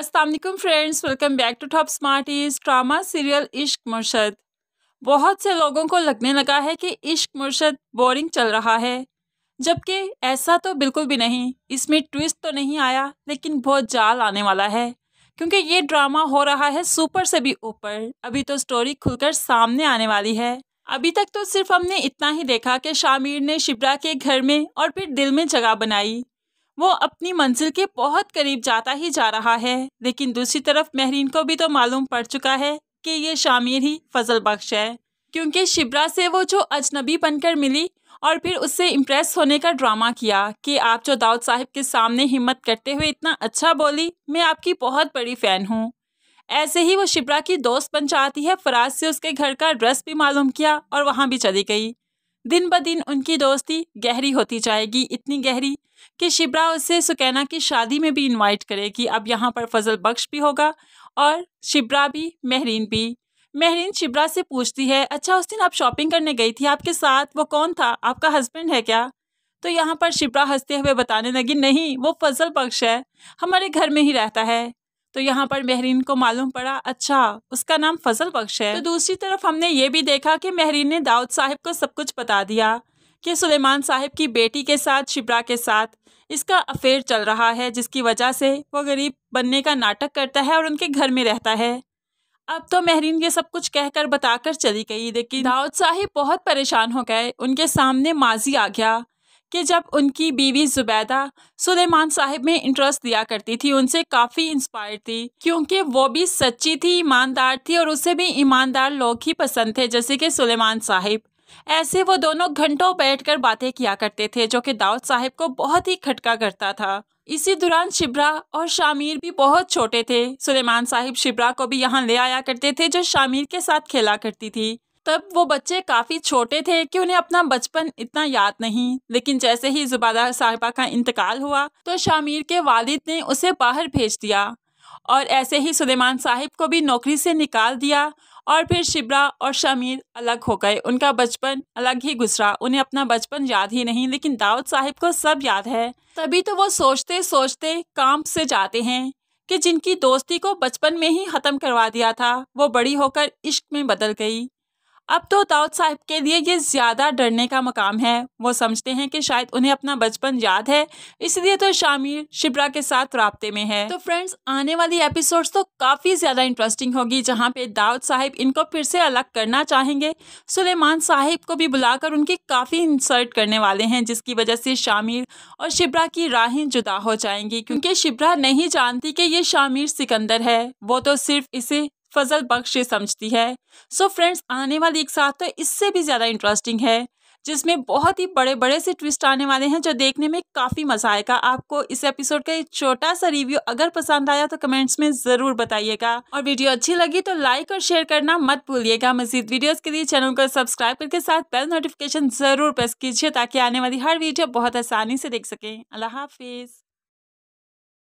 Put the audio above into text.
Aslam friends welcome back to top smart is drama serial Ishq Murshid बहुत से लोगों को लगने लगा है कि इश्क मुर्शद बोरिंग चल रहा है जबकि ऐसा तो बिल्कुल भी नहीं इसमें ट्विस्ट तो नहीं आया लेकिन बहुत जाल आने वाला है क्योंकि ये ड्रामा हो रहा है सुपर से भी ऊपर अभी तो स्टोरी खुलकर सामने आने वाली है अभी तक तो सिर्फ हमने इतना ही देखा कि शामिर ने शिप्रा के घर में और फिर दिल में जगह बनाई वो अपनी मंजिल के बहुत करीब जाता ही जा रहा है लेकिन दूसरी तरफ महरीन को भी तो मालूम पड़ चुका है कि ये शामिर ही फजल बख्श है क्योंकि शिबरा से वो जो अजनबी बनकर मिली और फिर उससे इम्प्रेस होने का ड्रामा किया कि आप जो दाऊद साहब के सामने हिम्मत करते हुए इतना अच्छा बोली मैं आपकी बहुत बड़ी फ़ैन हूँ ऐसे ही वो शिबरा की दोस्त बन जाती है फराज से उसके घर का एड्रेस भी मालूम किया और वहाँ भी चली गई दिन ब दिन उनकी दोस्ती गहरी होती जाएगी इतनी गहरी कि शिब्रा उसे सुकैना की शादी में भी इनवाइट करेगी अब यहाँ पर फजल बख्श भी होगा और शिब्रा भी महरीन भी महरीन शिब्रा से पूछती है अच्छा उस दिन आप शॉपिंग करने गई थी आपके साथ वो कौन था आपका हस्बैंड है क्या तो यहाँ पर शिब्रा हंसते हुए बताने लगी नहीं वो फजल बख्श है हमारे घर में ही रहता है तो यहाँ पर महरीन को मालूम पड़ा अच्छा उसका नाम फजल बख्श है तो दूसरी तरफ हमने ये भी देखा कि महरीन ने दाऊद साहब को सब कुछ बता दिया कि सुलेमान साहब की बेटी के साथ शिप्रा के साथ इसका अफेयर चल रहा है जिसकी वजह से वो गरीब बनने का नाटक करता है और उनके घर में रहता है अब तो महरीन ये सब कुछ कहकर बताकर चली गई लेकिन दाऊद साहिब बहुत परेशान हो गए उनके सामने माजी आ गया कि जब उनकी बीवी जुबैदा सुलेमान साहिब में इंटरेस्ट दिया करती थी उनसे काफ़ी इंस्पायर थी क्योंकि वो भी सच्ची थी ईमानदार थी और उसे भी ईमानदार लोग ही पसंद थे जैसे कि सुलेमान साहिब ऐसे वो दोनों घंटों बैठकर बातें किया करते थे जो कि दाऊद साहब को बहुत ही खटका करता था इसी दौरान शिब्रा और शामिर भी बहुत छोटे थे सुलेमान साहिब शिब्रा को भी यहाँ ले आया करते थे जो शामिर के साथ खेला करती थी तब वो बच्चे काफ़ी छोटे थे कि उन्हें अपना बचपन इतना याद नहीं लेकिन जैसे ही जुबादार साहिबा का इंतकाल हुआ तो शामिर के वालिद ने उसे बाहर भेज दिया और ऐसे ही सुलेमान साहिब को भी नौकरी से निकाल दिया और फिर शिबरा और शामिर अलग हो गए उनका बचपन अलग ही गुजरा उन्हें अपना बचपन याद ही नहीं लेकिन दाऊद साहिब को सब याद है तभी तो वो सोचते सोचते काम से जाते हैं कि जिनकी दोस्ती को बचपन में ही ख़त्म करवा दिया था वो बड़ी होकर इश्क में बदल गई अब तो दाऊद साहब के लिए ये ज़्यादा डरने का मकाम है वो समझते हैं कि शायद उन्हें अपना बचपन याद है इसलिए तो शामिर शिप्रा के साथ रबते में है तो फ्रेंड्स आने वाली एपिसोड्स तो काफ़ी ज़्यादा इंटरेस्टिंग होगी जहाँ पे दाऊद साहिब इनको फिर से अलग करना चाहेंगे सुलेमान साहिब को भी बुलाकर उनकी काफ़ी इंसर्ट करने वाले हैं जिसकी वजह से शामिर और शिप्रा की राहें जुदा हो जाएंगी क्योंकि शिप्रा नहीं जानती कि ये शामिर सिकंदर है वो तो सिर्फ इसे फजल बख्श समझती है सो so फ्रेंड्स आने वाली एक साथ तो इससे भी ज़्यादा इंटरेस्टिंग है जिसमें बहुत ही बड़े बड़े से ट्विस्ट आने वाले हैं जो देखने में काफ़ी मज़ा आएगा आपको इस एपिसोड का एक छोटा सा रिव्यू अगर पसंद आया तो कमेंट्स में ज़रूर बताइएगा और वीडियो अच्छी लगी तो लाइक और शेयर करना मत भूलिएगा मजीद वीडियोस के लिए चैनल को सब्सक्राइब करके साथ बेल नोटिफिकेशन ज़रूर प्रेस कीजिए ताकि आने वाली हर वीडियो बहुत आसानी से देख सकें अल्लाह हाफिज़